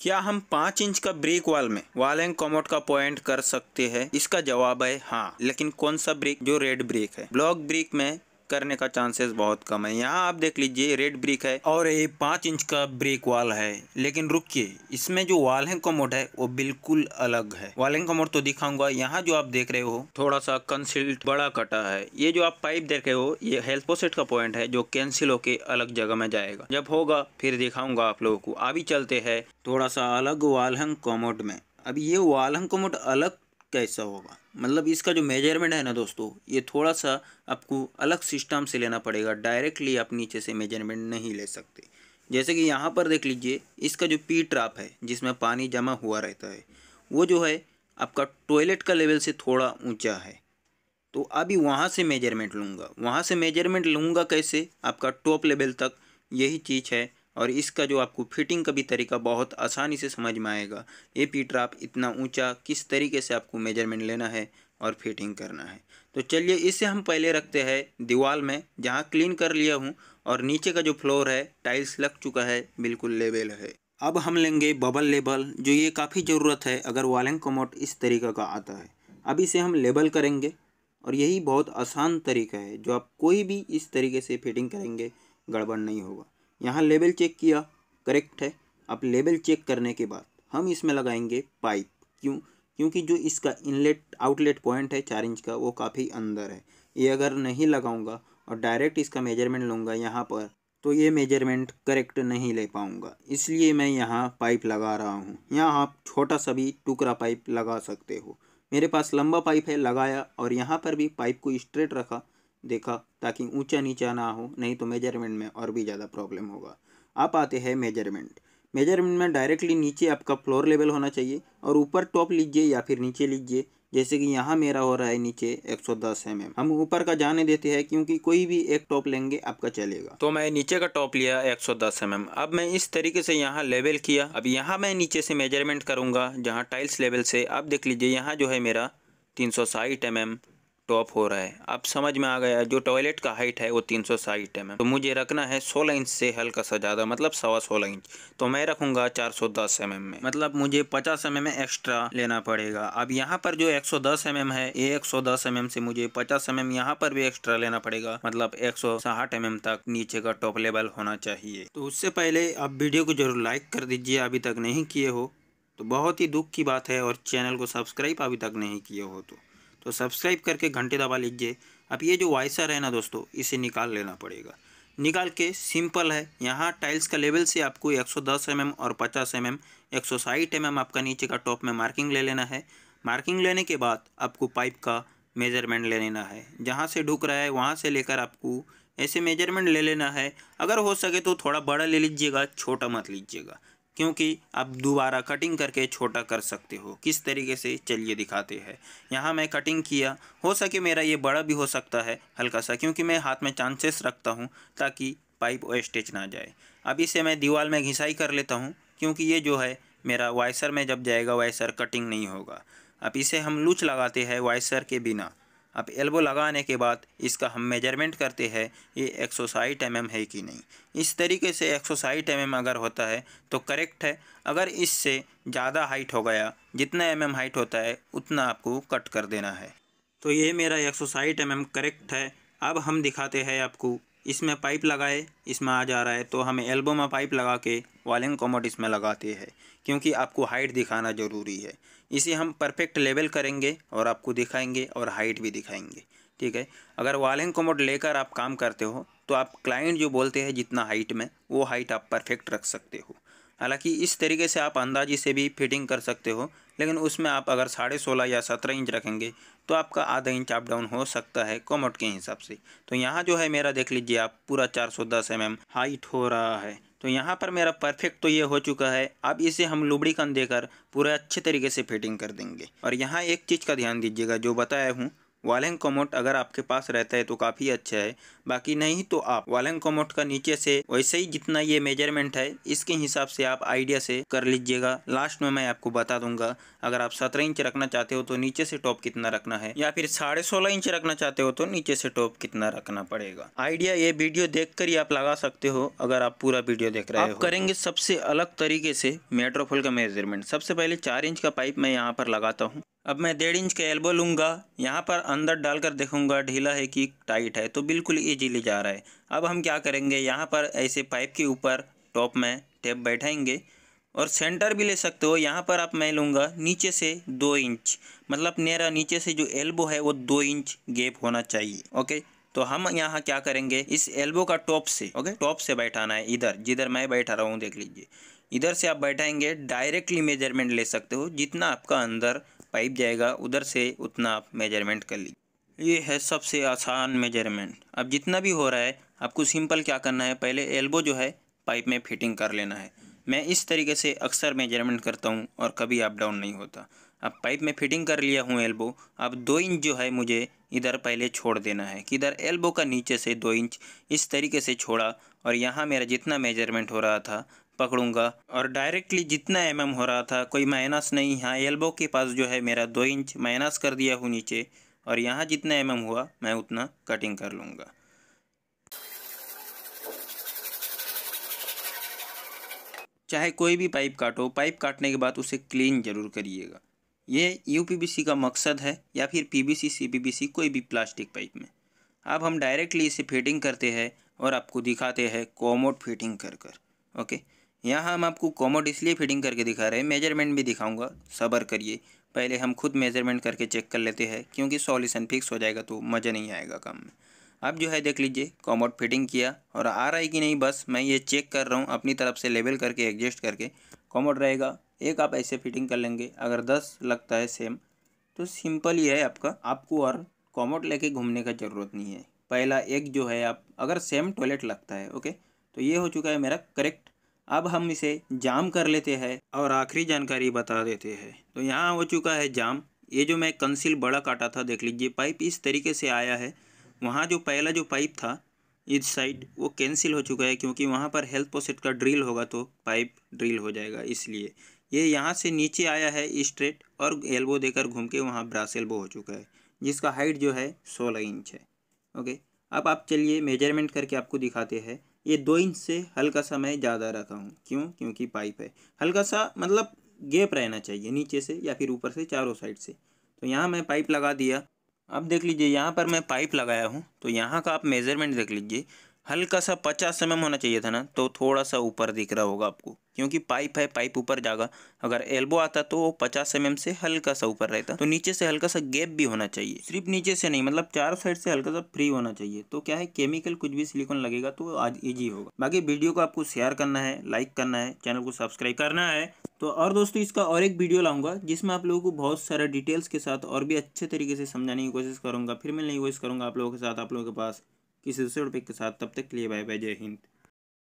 क्या हम पांच इंच का ब्रेक वाल में वाल एंड कॉमोट का पॉइंट कर सकते हैं इसका जवाब है हाँ लेकिन कौन सा ब्रेक जो रेड ब्रेक है ब्लॉक ब्रेक में करने का चांसेस बहुत कम है यहाँ आप देख लीजिए रेड ब्रिक है और ये पांच इंच का ब्रेक वाल है लेकिन रुकिए इसमें जो वालहेंग कमोड है वो बिल्कुल अलग है वालहेंग कमोड तो दिखाऊंगा यहाँ जो आप देख रहे हो थोड़ा सा कंसिल्ट बड़ा कटा है ये जो आप पाइप देख रहे हो ये हेल्थ पोसेट का पॉइंट है जो कैंसिल होके अलग जगह में जाएगा जब होगा फिर दिखाऊंगा आप लोगों को अभी चलते है थोड़ा सा अलग वालहंग कमोड में अब ये वालहंग कमोड अलग कैसा होगा मतलब इसका जो मेजरमेंट है ना दोस्तों ये थोड़ा सा आपको अलग सिस्टम से लेना पड़ेगा डायरेक्टली आप नीचे से मेजरमेंट नहीं ले सकते जैसे कि यहाँ पर देख लीजिए इसका जो पी ट्राप है जिसमें पानी जमा हुआ रहता है वो जो है आपका टॉयलेट का लेवल से थोड़ा ऊंचा है तो अभी वहाँ से मेजरमेंट लूँगा वहाँ से मेजरमेंट लूँगा कैसे आपका टॉप लेवल तक यही चीज़ है और इसका जो आपको फिटिंग का भी तरीका बहुत आसानी से समझ में आएगा ये पीटर आप इतना ऊंचा किस तरीके से आपको मेजरमेंट लेना है और फिटिंग करना है तो चलिए इसे हम पहले रखते हैं दीवार में जहाँ क्लीन कर लिया हूँ और नीचे का जो फ्लोर है टाइल्स लग चुका है बिल्कुल लेवल है अब हम लेंगे बबल लेबल जो ये काफ़ी ज़रूरत है अगर वालंग कमोट इस तरीका का आता है अब इसे हम लेबल करेंगे और यही बहुत आसान तरीका है जो आप कोई भी इस तरीके से फिटिंग करेंगे गड़बड़ नहीं होगा यहाँ लेबल चेक किया करेक्ट है अब लेबल चेक करने के बाद हम इसमें लगाएंगे पाइप क्यों क्योंकि जो इसका इनलेट आउटलेट पॉइंट है चार इंच का वो काफ़ी अंदर है ये अगर नहीं लगाऊंगा और डायरेक्ट इसका मेजरमेंट लूँगा यहाँ पर तो ये मेजरमेंट करेक्ट नहीं ले पाऊँगा इसलिए मैं यहाँ पाइप लगा रहा हूँ यहाँ आप छोटा सा भी टुकड़ा पाइप लगा सकते हो मेरे पास लंबा पाइप है लगाया और यहाँ पर भी पाइप को स्ट्रेट रखा देखा ताकि ऊंचा नीचा ना हो नहीं तो मेजरमेंट में और भी ज़्यादा प्रॉब्लम होगा आप आते हैं मेजरमेंट मेजरमेंट में डायरेक्टली नीचे आपका फ्लोर लेवल होना चाहिए और ऊपर टॉप लीजिए या फिर नीचे लीजिए जैसे कि यहाँ मेरा हो रहा है नीचे 110 सौ दस एम mm। एम हम ऊपर का जाने देते हैं क्योंकि कोई भी एक टॉप लेंगे आपका चलेगा तो मैं नीचे का टॉप लिया 110 सौ दस एम mm। एम अब मैं इस तरीके से यहाँ लेवल किया अब यहाँ मैं नीचे से मेजरमेंट करूँगा जहाँ टाइल्स लेवल से आप देख लीजिए यहाँ जो है मेरा तीन सौ साठ एम mm। एम टॉप हो रहा है अब समझ में आ गया जो टॉयलेट का हाइट है वो तीन सौ साठ एम तो मुझे रखना है सोलह इंच से हल्का सा ज़्यादा मतलब सवा सोलह इंच तो मैं रखूँगा चार सौ दस एम में मतलब मुझे पचास एम एम एक्स्ट्रा लेना पड़ेगा अब यहाँ पर जो एक सौ दस एम है ये एक सौ दस एम से मुझे पचास एम एम यहाँ पर भी एक्स्ट्रा लेना पड़ेगा मतलब एक सौ साठ एम तक नीचे का टॉप लेवल होना चाहिए तो उससे पहले आप वीडियो को जरूर लाइक कर दीजिए अभी तक नहीं किए हो तो बहुत ही दुख की बात है और चैनल को सब्सक्राइब अभी तक नहीं किए हो तो तो सब्सक्राइब करके घंटे दबा लीजिए अब ये जो वाइसर है ना दोस्तों इसे निकाल लेना पड़ेगा निकाल के सिंपल है यहाँ टाइल्स का लेवल से आपको 110 mm और 50 एम एक सौ आपका नीचे का टॉप में मार्किंग ले लेना है मार्किंग लेने के बाद आपको पाइप का मेजरमेंट ले लेना है जहाँ से ढुक रहा है वहाँ से लेकर आपको ऐसे मेजरमेंट ले लेना है अगर हो सके तो थोड़ा बड़ा ले लीजिएगा छोटा मत लीजिएगा क्योंकि आप दोबारा कटिंग करके छोटा कर सकते हो किस तरीके से चलिए दिखाते हैं यहाँ मैं कटिंग किया हो सके मेरा ये बड़ा भी हो सकता है हल्का सा क्योंकि मैं हाथ में चांसेस रखता हूँ ताकि पाइप वेस्टेज ना जाए अब इसे मैं दीवार में घिसाई कर लेता हूँ क्योंकि ये जो है मेरा वाइसर में जब जाएगा वाइसर कटिंग नहीं होगा अब इसे हम लूच लगाते हैं वाइसर के बिना अब एल्बो लगाने के बाद इसका हम मेजरमेंट करते हैं ये एक सौ साठ एम है कि नहीं इस तरीके से एक सौ साठ एम अगर होता है तो करेक्ट है अगर इससे ज़्यादा हाइट हो गया जितना एम mm हाइट होता है उतना आपको कट कर देना है तो ये मेरा एक सौ साठ एम करेक्ट है अब हम दिखाते हैं आपको इसमें पाइप लगाए इसमें आ जा रहा है तो हम एल्बो में पाइप लगा के वॉलिंग कॉमोड इसमें लगाते हैं क्योंकि आपको हाइट दिखाना ज़रूरी है इसे हम परफेक्ट लेवल करेंगे और आपको दिखाएंगे और हाइट भी दिखाएंगे ठीक है अगर वॉलिंग कॉमोड लेकर आप काम करते हो तो आप क्लाइंट जो बोलते हैं जितना हाइट में वो हाइट आप परफेक्ट रख सकते हो हालांकि इस तरीके से आप अंदाजी से भी फिटिंग कर सकते हो लेकिन उसमें आप अगर साढ़े सोलह या सत्रह इंच रखेंगे तो आपका आधा इंच अप डाउन हो सकता है कॉमोट के हिसाब से तो यहाँ जो है मेरा देख लीजिए आप पूरा चार सौ दस एम एम हाइट हो रहा है तो यहाँ पर मेरा परफेक्ट तो ये हो चुका है अब इसे हम लुबड़ीकन देकर पूरा अच्छे तरीके से फिटिंग कर देंगे और यहाँ एक चीज़ का ध्यान दीजिएगा जो बताया हूँ वालेंग कोमोट अगर आपके पास रहता है तो काफ़ी अच्छा है बाकी नहीं तो आप वालेंग कॉमोट का नीचे से वैसे ही जितना ये मेजरमेंट है इसके हिसाब से आप आइडिया से कर लीजिएगा लास्ट में मैं आपको बता दूंगा अगर आप सत्रह इंच रखना चाहते हो तो नीचे से टॉप कितना रखना है या फिर साढ़े सोलह इंच रखना चाहते हो तो नीचे से टॉप कितना रखना पड़ेगा आइडिया ये वीडियो देख ही आप लगा सकते हो अगर आप पूरा वीडियो देख रहे हो करेंगे सबसे अलग तरीके से मेट्रोफोल का मेजरमेंट सबसे पहले चार इंच का पाइप मैं यहाँ पर लगाता हूँ अब मैं डेढ़ इंच का एल्बो लूँगा यहाँ पर अंदर डालकर देखूँगा ढीला है कि टाइट है तो बिल्कुल ईजीली जा रहा है अब हम क्या करेंगे यहाँ पर ऐसे पाइप के ऊपर टॉप में टेप बैठाएंगे और सेंटर भी ले सकते हो यहाँ पर आप मैं लूँगा नीचे से दो इंच मतलब नेरा नीचे से जो एल्बो है वो दो इंच गेप होना चाहिए ओके तो हम यहाँ क्या करेंगे इस एल्बो का टॉप से ओके टॉप से बैठाना है इधर जिधर मैं बैठा रहा हूँ देख लीजिए इधर से आप बैठाएंगे डायरेक्टली मेजरमेंट ले सकते हो जितना आपका अंदर पाइप जाएगा उधर से उतना आप मेजरमेंट कर लीजिए ये है सबसे आसान मेजरमेंट अब जितना भी हो रहा है आपको सिंपल क्या करना है पहले एल्बो जो है पाइप में फिटिंग कर लेना है मैं इस तरीके से अक्सर मेजरमेंट करता हूँ और कभी अप डाउन नहीं होता अब पाइप में फिटिंग कर लिया हूँ एल्बो अब दो इंच जो है मुझे इधर पहले छोड़ देना है कि इधर एल्बो का नीचे से दो इंच इस तरीके से छोड़ा और यहाँ मेरा जितना मेजरमेंट हो रहा था पकड़ूंगा और डायरेक्टली जितना एम mm हो रहा था कोई माइनस नहीं यहाँ एल्बो के पास जो है मेरा दो इंच माइनस कर दिया हूँ नीचे और यहाँ जितना एम mm हुआ मैं उतना कटिंग कर लूँगा चाहे कोई भी पाइप काटो पाइप काटने के बाद उसे क्लीन जरूर करिएगा ये यूपीबीसी का मकसद है या फिर पीबीसी सी कोई भी प्लास्टिक पाइप में अब हम डायरेक्टली इसे फिटिंग करते हैं और आपको दिखाते हैं कोमोट फिटिंग कर कर ओके यहाँ हम आपको कॉमोड इसलिए फिटिंग करके दिखा रहे हैं मेजरमेंट भी दिखाऊंगा सबर करिए पहले हम खुद मेजरमेंट करके चेक कर लेते हैं क्योंकि सॉल्यूशन फिक्स हो जाएगा तो मज़ा नहीं आएगा काम में अब जो है देख लीजिए कॉमोड फिटिंग किया और आ रहा है कि नहीं बस मैं ये चेक कर रहा हूँ अपनी तरफ से लेवल करके एडजस्ट करके कॉमोड रहेगा एक आप ऐसे फिटिंग कर लेंगे अगर दस लगता है सेम तो सिंपल ही है आपका आपको और कॉमोड लेके घूमने का ज़रूरत नहीं है पहला एक जो है आप अगर सेम टॉयलेट लगता है ओके तो ये हो चुका है मेरा करेक्ट अब हम इसे जाम कर लेते हैं और आखिरी जानकारी बता देते हैं तो यहाँ हो चुका है जाम ये जो मैं कंसिल बड़ा काटा था देख लीजिए पाइप इस तरीके से आया है वहाँ जो पहला जो पाइप था इस साइड वो कैंसिल हो चुका है क्योंकि वहाँ पर हेल्थ पोसेट का ड्रिल होगा तो पाइप ड्रिल हो जाएगा इसलिए ये यहाँ से नीचे आया है स्ट्रेट और एल्बो देकर घूम के वहाँ ब्रास एल्बो हो चुका है जिसका हाइट जो है सोलह इंच है ओके अब आप चलिए मेजरमेंट करके आपको दिखाते हैं ये दो इंच से हल्का सा मैं ज़्यादा रखा हूँ क्यों क्योंकि पाइप है हल्का सा मतलब गेप रहना चाहिए नीचे से या फिर ऊपर से चारों साइड से तो यहाँ मैं पाइप लगा दिया अब देख लीजिए यहाँ पर मैं पाइप लगाया हूँ तो यहाँ का आप मेज़रमेंट देख लीजिए हल्का सा पचास एम होना चाहिए था ना तो थोड़ा सा ऊपर दिख रहा होगा आपको क्योंकि पाइप है पाइप ऊपर जाएगा अगर एल्बो आता तो वो पचास एम से हल्का सा ऊपर रहता तो नीचे से हल्का सा गैप भी होना चाहिए सिर्फ नीचे से नहीं मतलब चार साइड से हल्का सा फ्री होना चाहिए तो क्या है केमिकल कुछ भी सिलिकॉन लगेगा तो आज ईजी होगा बाकी वीडियो को आपको शेयर करना है लाइक करना है चैनल को सब्सक्राइब करना है तो और दोस्तों इसका और एक वीडियो लाऊंगा जिसमें आप लोगों को बहुत सारे डिटेल्स के साथ और भी अच्छे तरीके से समझाने की कोशिश करूंगा फिर मैं नहीं कोशिश करूंगा आप लोगों के साथ आप लोगों के पास किसी दूसरे टॉपिक के साथ तब तक के लिए बाय बाय जय हिंद